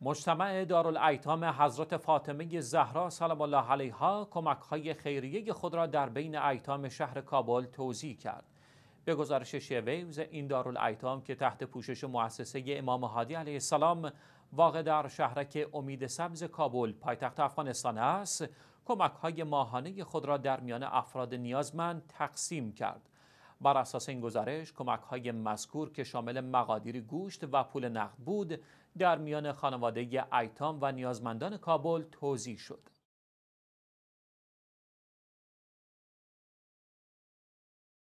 مجتمع دارالایتام حضرت فاطمه زهرا سلام الله علیها کمک های خیریه خود را در بین ایتام شهر کابل توضیح کرد. به گزارش شیویوز این دارالایتام که تحت پوشش مؤسسه امام هادی علیه السلام واقع در شهرک امید سبز کابل پایتخت افغانستان است، کمک های ماهانه خود را در میان افراد نیازمند تقسیم کرد. بر اساس این گزارش کمک های مذکور که شامل مقادیر گوشت و پول نقد بود در میان خانواده ایتام و نیازمندان کابل توضیح شد